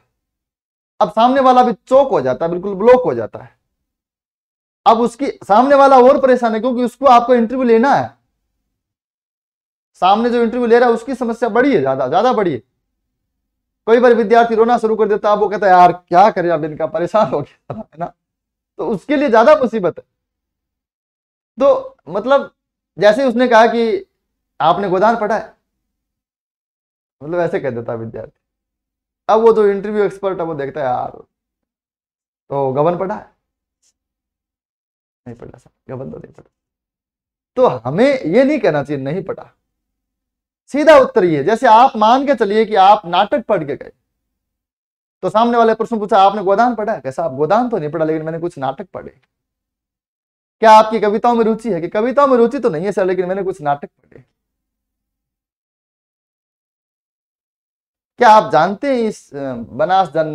अब सामने वाला भी चौक हो जाता है बिल्कुल ब्लॉक हो जाता है अब उसकी सामने वाला और परेशान है क्योंकि उसको आपको इंटरव्यू लेना है सामने जो इंटरव्यू ले रहा है उसकी समस्या बड़ी है ज्यादा ज्यादा बड़ी है कई बार विद्यार्थी रोना शुरू कर देता है वो कहता है यार क्या करे अब इनका परेशान हो गया है ना तो उसके लिए ज्यादा मुसीबत है तो मतलब जैसे उसने कहा कि आपने गोदान पढ़ा है मतलब ऐसे कह देता विद्यार्थी अब वो जो तो इंटरव्यू एक्सपर्ट है वो देखता है यार तो गबन पढ़ा है नहीं पढ़ा सर गबन तो नहीं पढ़ा तो हमें ये नहीं कहना चाहिए नहीं पढ़ा सीधा उत्तर ये जैसे आप मान के चलिए कि आप नाटक पढ़ के गए तो सामने वाले प्रश्न पूछा आपने गोदान पढ़ा कैसा आप गोदान तो नहीं पढ़ा लेकिन मैंने कुछ नाटक पढ़े क्या आपकी कविताओं में रुचि है कि कविताओं में रुचि तो नहीं है सर लेकिन मैंने कुछ नाटक पढ़े क्या आप जानते हैं इस बनास जन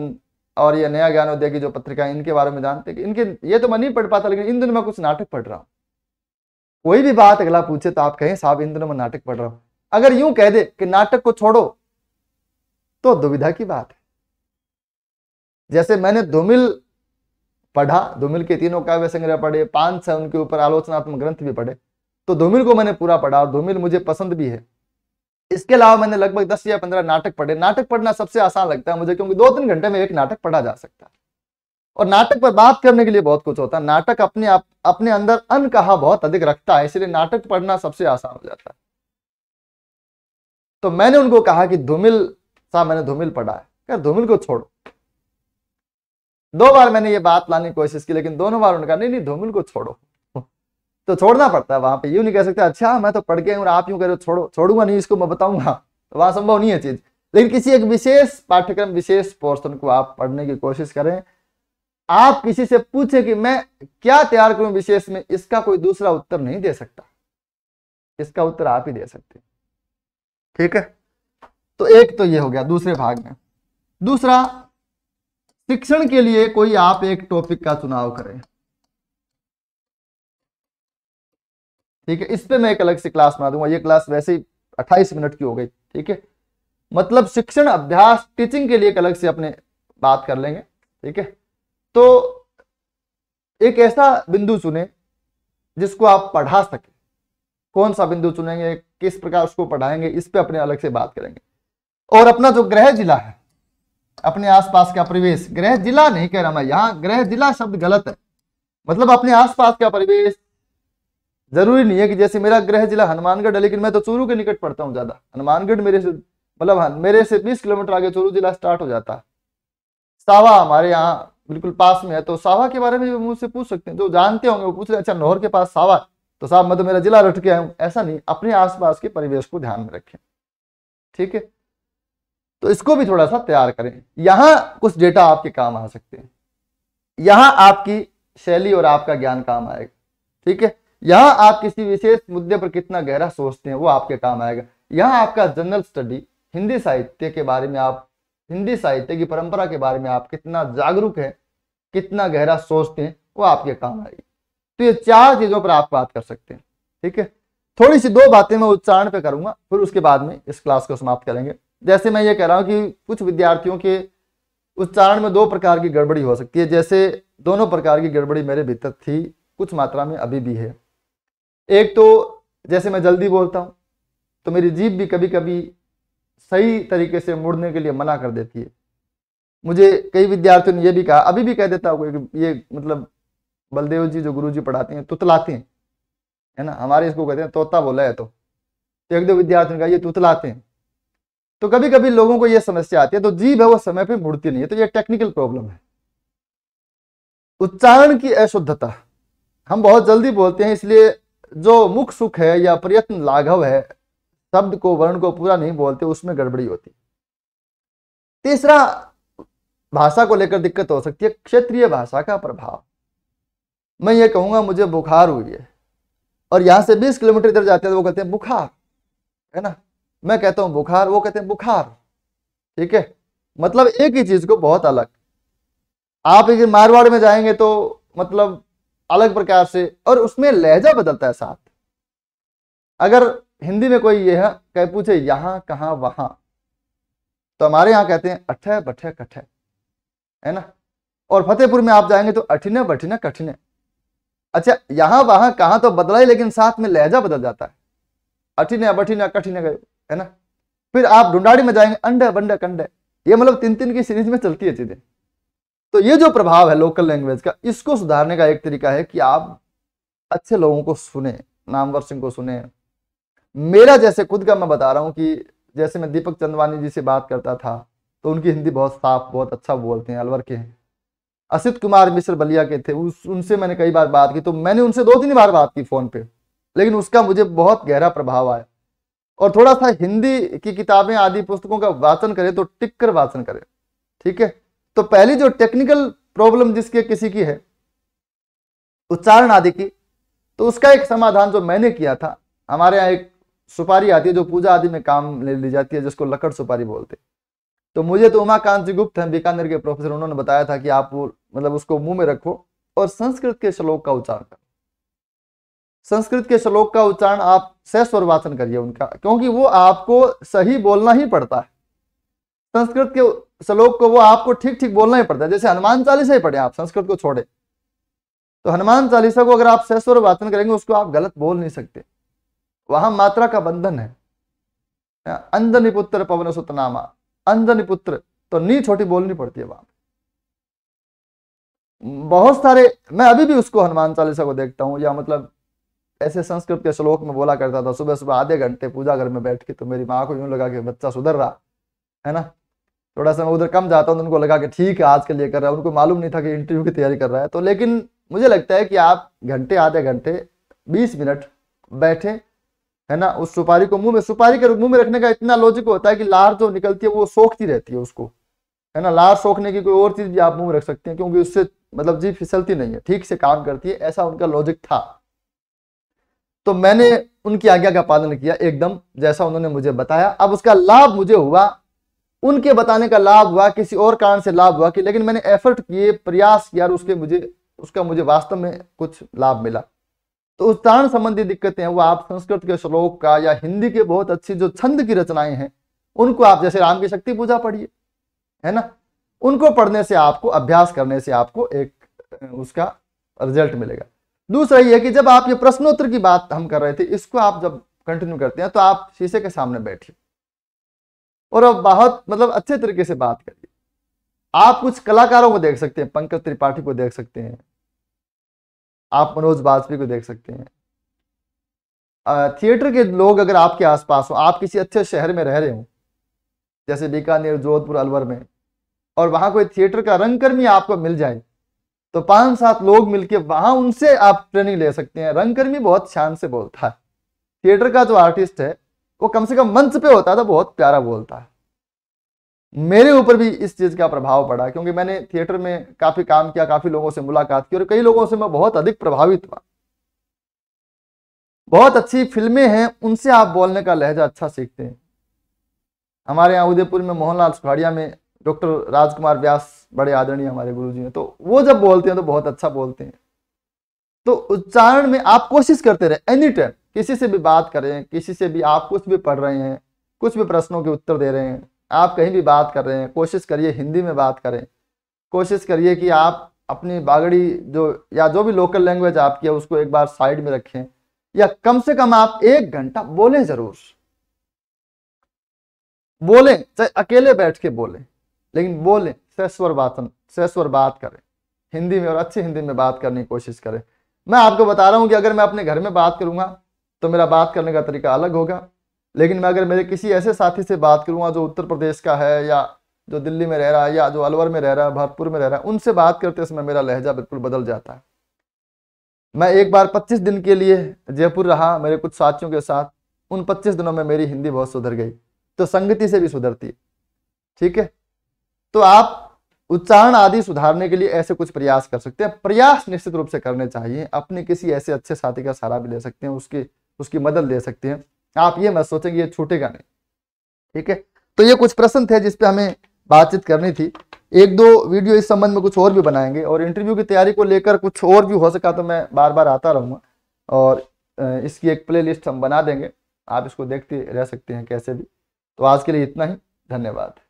और ये नया उद्योग की जो पत्रिका इनके बारे में जानते हैं इनके ये तो मैं नहीं पढ़ पाता लेकिन इन दिनों में कुछ नाटक पढ़ रहा हूं कोई भी बात अगला पूछे तो आप कहें साहब इन दिनों में नाटक पढ़ रहा हूँ अगर यूं कह दे कि नाटक को छोड़ो तो दुविधा की बात है जैसे मैंने धूमिल पढ़ा धूमिल के तीनों काव्य संग्रह पढ़े पांच से उनके ऊपर आलोचनात्मक ग्रंथ भी पढ़े तो धूमिल को मैंने पूरा पढ़ा और धूमिल मुझे पसंद भी है इसके अलावा मैंने लगभग दस या पंद्रह नाटक पढ़े नाटक पढ़ना सबसे आसान लगता है मुझे क्योंकि दो तीन घंटे में एक नाटक पढ़ा जा सकता है और नाटक पर बात करने के लिए बहुत कुछ होता है नाटक अपने आप अपने अंदर अन कहा बहुत अधिक रखता है इसलिए नाटक पढ़ना सबसे आसान हो जाता है तो मैंने उनको कहा कि धूमिल सा मैंने धूमिल पढ़ा है क्या धूमिल को छोड़ो दो बार मैंने ये बात लाने की कोशिश की लेकिन दोनों बार उनका नहीं नहीं धूमिल को छोड़ो <laughs> तो छोड़ना पड़ता है वहां पे यूं नहीं कह सकते अच्छा मैं तो पढ़ के और आप यूं कह रहे हो छोड़ो छोड़ूंगा नहीं इसको मैं बताऊंगा <laughs> तो वहां संभव नहीं है चीज लेकिन किसी एक विशेष पाठ्यक्रम विशेष पोर्शन को आप पढ़ने की कोशिश करें आप किसी से पूछे कि मैं क्या तैयार करूं विशेष में इसका कोई दूसरा उत्तर नहीं दे सकता इसका उत्तर आप ही दे सकते ठीक है तो एक तो ये हो गया दूसरे भाग में दूसरा शिक्षण के लिए कोई आप एक टॉपिक का चुनाव करें ठीक है इस पे मैं एक अलग से क्लास बना दूंगा ये क्लास वैसे ही 28 मिनट की हो गई ठीक है मतलब शिक्षण अभ्यास टीचिंग के लिए एक अलग से अपने बात कर लेंगे ठीक है तो एक ऐसा बिंदु चुने जिसको आप पढ़ा सके कौन सा बिंदु चुनेंगे किस प्रकार उसको पढ़ाएंगे इस पर अपने अलग से बात करेंगे और अपना जो ग्रह जिला है अपने आसपास का परिवेश ग्रह जिला नहीं कह रहा मैं यहाँ ग्रह जिला शब्द गलत है मतलब अपने आसपास का परिवेश जरूरी नहीं है कि जैसे मेरा ग्रह जिला हनुमानगढ़ है लेकिन मैं तो चूरू के निकट पड़ता हूँ ज्यादा हनुमानगढ़ मेरे से मतलब मेरे से 20 किलोमीटर आगे चूरू जिला स्टार्ट हो जाता है सावा हमारे यहाँ बिल्कुल पास में है तो सावा के बारे में मुझसे पूछ सकते हैं जो जानते होंगे वो पूछ रहे अच्छा नोहर के पास सावा है तो साहब मैं तो मेरा जिला रट के आया ऐसा नहीं अपने आसपास के परिवेश को ध्यान में रखें ठीक है तो इसको भी थोड़ा सा तैयार करें यहां कुछ डेटा आपके काम आ सकते हैं यहां आपकी शैली और आपका ज्ञान काम आएगा ठीक है यहां आप किसी विशेष मुद्दे पर कितना गहरा सोचते हैं वो आपके काम आएगा यहाँ आपका जनरल स्टडी हिंदी साहित्य के बारे में आप हिंदी साहित्य की परंपरा के बारे में आप कितना जागरूक है कितना गहरा सोचते हैं वो आपके काम आएगी तो ये चार चीजों पर आप बात कर सकते हैं ठीक है थोड़ी सी दो बातें मैं उच्चारण पे करूंगा फिर उसके बाद में इस क्लास को समाप्त करेंगे जैसे मैं ये कह रहा हूँ कि कुछ विद्यार्थियों के उच्चारण में दो प्रकार की गड़बड़ी हो सकती है जैसे दोनों प्रकार की गड़बड़ी मेरे भीतर थी कुछ मात्रा में अभी भी है एक तो जैसे मैं जल्दी बोलता हूँ तो मेरी जीप भी कभी कभी सही तरीके से मुड़ने के लिए मना कर देती है मुझे कई विद्यार्थियों ने यह भी कहा अभी भी कह देता हूँ ये मतलब बलदेव जी जो गुरु जी पढ़ाते हैं तुतलाते हैं है ना हमारे इसको कहते हैं तोता बोला है तो, तो एक दो विद्यार्थी का ये तुतलाते हैं तो कभी कभी लोगों को ये समस्या आती है तो जीभ है वो समय पर मुड़ती नहीं है तो ये टेक्निकल प्रॉब्लम है उच्चारण की अशुद्धता हम बहुत जल्दी बोलते हैं इसलिए जो मुख सुख है या प्रयत्न लाघव है शब्द को वर्ण को पूरा नहीं बोलते उसमें गड़बड़ी होती तीसरा भाषा को लेकर दिक्कत हो सकती है क्षेत्रीय भाषा का प्रभाव मैं ये कहूँगा मुझे बुखार हुई है और यहाँ से बीस किलोमीटर इधर जाते हैं तो वो कहते हैं बुखार है ना मैं कहता हूँ बुखार वो कहते हैं बुखार ठीक है मतलब एक ही चीज़ को बहुत अलग आप यदि मारवाड़ में जाएंगे तो मतलब अलग प्रकार से और उसमें लहजा बदलता है साथ अगर हिंदी में कोई यह कह पूछे यहाँ कहाँ वहाँ तो हमारे यहाँ कहते हैं अठे बठ कठे है ना और फतेहपुर में आप जाएंगे तो अठिने बठिने कठिने अच्छा यहां वहां कहा तो बदला ही लेकिन साथ में लहजा बदल जाता है अठिन बठिन कठिन गए है ना फिर आप ढूंढाड़ी में जाएंगे अंडे बंडे कंडे ये मतलब तीन तीन की सीरीज में चलती है चीजें तो ये जो प्रभाव है लोकल लैंग्वेज का इसको सुधारने का एक तरीका है कि आप अच्छे लोगों को सुने नामवर सिंह को सुने मेरा जैसे खुद का मैं बता रहा हूं कि जैसे मैं दीपक चंदवानी जी से बात करता था तो उनकी हिंदी बहुत साफ बहुत अच्छा बोलते हैं अलवर के हैं असित कुमार मिश्र बलिया के थे उस उनसे मैंने कई बार बात की तो मैंने उनसे दो तीन बार बात की फोन पे लेकिन उसका मुझे बहुत गहरा प्रभाव आया और थोड़ा सा हिंदी की किताबें आदि पुस्तकों का वाचन करें तो टिक कर वाचन करें ठीक है तो पहली जो टेक्निकल प्रॉब्लम जिसके किसी की है उच्चारण आदि की तो उसका एक समाधान जो मैंने किया था हमारे यहाँ एक सुपारी आती है जो पूजा आदि में काम ले ली जाती है जिसको लकड़ सुपारी बोलते हैं तो मुझे तो उमाकांत गुप्त हैं बीकानेर के प्रोफेसर उन्होंने बताया था कि आप मतलब उसको मुंह में रखो और संस्कृत के श्लोक का उच्चारण करो संस्कृत के श्लोक का उच्चारण आप सहस्वर वाचन करिए उनका क्योंकि वो आपको सही बोलना ही पड़ता है संस्कृत के श्लोक को वो आपको ठीक ठीक बोलना ही पड़ता है जैसे हनुमान चालीसा ही पढ़े आप संस्कृत को छोड़े तो हनुमान चालीसा को अगर आप सहस्वर वाचन करेंगे उसको आप गलत बोल नहीं सकते वहां मात्रा का बंधन है अंधनिपुत्र पवन सुतनामा अंजनी पुत्र तो नी छोटी बोलनी पड़ती है वहां बहुत सारे मैं अभी भी उसको हनुमान चालीसा को देखता हूं या मतलब ऐसे संस्कृत के श्लोक में बोला करता था सुबह सुबह आधे घंटे पूजा घर में बैठ के तो मेरी माँ को यूं लगा कि बच्चा सुधर रहा है ना थोड़ा सा मैं उधर कम जाता हूँ तो उनको लगा कि ठीक है आज के लिए कर रहा है उनको मालूम नहीं था कि इंटरव्यू की तैयारी कर रहा है तो लेकिन मुझे लगता है कि आप घंटे आधे घंटे बीस मिनट बैठे है ना उस सुपारी को मुंह में सुपारी के मुंह में रखने का इतना लॉजिक होता है कि लार जो निकलती है वो सोखती रहती है उसको है ना लार सोखने की कोई और चीज भी आप मुंह में रख सकते हैं क्योंकि उससे मतलब जी फिसलती नहीं है ठीक से काम करती है ऐसा उनका लॉजिक था तो मैंने उनकी आज्ञा का पालन किया एकदम जैसा उन्होंने मुझे बताया अब उसका लाभ मुझे हुआ उनके बताने का लाभ हुआ किसी और कारण से लाभ हुआ कि लेकिन मैंने एफर्ट किए प्रयास किया और उसके मुझे उसका मुझे वास्तव में कुछ लाभ मिला तो उच्चारण संबंधी दिक्कतें हैं वो आप संस्कृत के श्लोक का या हिंदी के बहुत अच्छी जो छंद की रचनाएं हैं उनको आप जैसे राम की शक्ति पूजा पढ़िए है ना उनको पढ़ने से आपको अभ्यास करने से आपको एक उसका रिजल्ट मिलेगा दूसरा ये कि जब आप ये प्रश्नोत्तर की बात हम कर रहे थे इसको आप जब कंटिन्यू करते हैं तो आप शीशे के सामने बैठिए और अब बहुत मतलब अच्छे तरीके से बात करिए आप कुछ कलाकारों को देख सकते हैं पंकज त्रिपाठी को देख सकते हैं आप मनोज बाजपेयी को देख सकते हैं थिएटर के लोग अगर आपके आसपास हो आप किसी अच्छे शहर में रह रहे हो जैसे बीकानेर जोधपुर अलवर में और वहां कोई थिएटर का रंगकर्मी आपको मिल जाए तो पांच सात लोग मिलके वहां उनसे आप ट्रेनिंग ले सकते हैं रंगकर्मी बहुत शान से बोलता है थिएटर का जो आर्टिस्ट है वो कम से कम मंच पे होता है तो बहुत प्यारा बोलता है मेरे ऊपर भी इस चीज़ का प्रभाव पड़ा क्योंकि मैंने थिएटर में काफ़ी काम किया काफ़ी लोगों से मुलाकात की और कई लोगों से मैं बहुत अधिक प्रभावित हुआ बहुत अच्छी फिल्में हैं उनसे आप बोलने का लहजा अच्छा सीखते हैं हमारे यहाँ उदयपुर में मोहनलाल सुखाड़िया में डॉक्टर राजकुमार व्यास बड़े आदरणीय हमारे गुरु जी हैं तो वो जब बोलते हैं तो बहुत अच्छा बोलते हैं तो उच्चारण में आप कोशिश करते रहे एनी टाइम किसी से भी बात करें किसी से भी आप कुछ भी पढ़ रहे हैं कुछ भी प्रश्नों के उत्तर दे रहे हैं आप कहीं भी बात कर रहे हैं कोशिश करिए हिंदी में बात करें कोशिश करिए कि आप अपनी बागड़ी जो या जो भी लोकल लैंग्वेज आपकी है उसको एक बार साइड में रखें या कम से कम आप एक घंटा बोलें जरूर बोलें चाहे अकेले बैठ के बोलें लेकिन बोलें सेश्वर वातन सेश्वर बात करें हिंदी में और अच्छी हिंदी में बात करने की कोशिश करें मैं आपको बता रहा हूं कि अगर मैं अपने घर में बात करूंगा तो मेरा बात करने का तरीका अलग होगा लेकिन मैं अगर मेरे किसी ऐसे साथी से बात करूँगा जो उत्तर प्रदेश का है या जो दिल्ली में रह रहा है या जो अलवर में रह रहा है भरतपुर में रह रहा है उनसे बात करते समय मेरा लहजा बिल्कुल बदल जाता है मैं एक बार 25 दिन के लिए जयपुर रहा मेरे कुछ साथियों के साथ उन 25 दिनों में मेरी हिंदी बहुत सुधर गई तो संगति से भी सुधरती है ठीक है तो आप उच्चारण आदि सुधारने के लिए ऐसे कुछ प्रयास कर सकते हैं प्रयास निश्चित रूप से करने चाहिए अपने किसी ऐसे अच्छे साथी का सहारा भी ले सकते हैं उसकी उसकी मदद ले सकते हैं आप ये मत सोचेंगे ये छूटेगा नहीं ठीक है तो ये कुछ प्रश्न थे जिसपे हमें बातचीत करनी थी एक दो वीडियो इस संबंध में कुछ और भी बनाएंगे और इंटरव्यू की तैयारी को लेकर कुछ और भी हो सका तो मैं बार बार आता रहूँगा और इसकी एक प्लेलिस्ट हम बना देंगे आप इसको देखते रह सकते हैं कैसे भी तो आज के लिए इतना ही धन्यवाद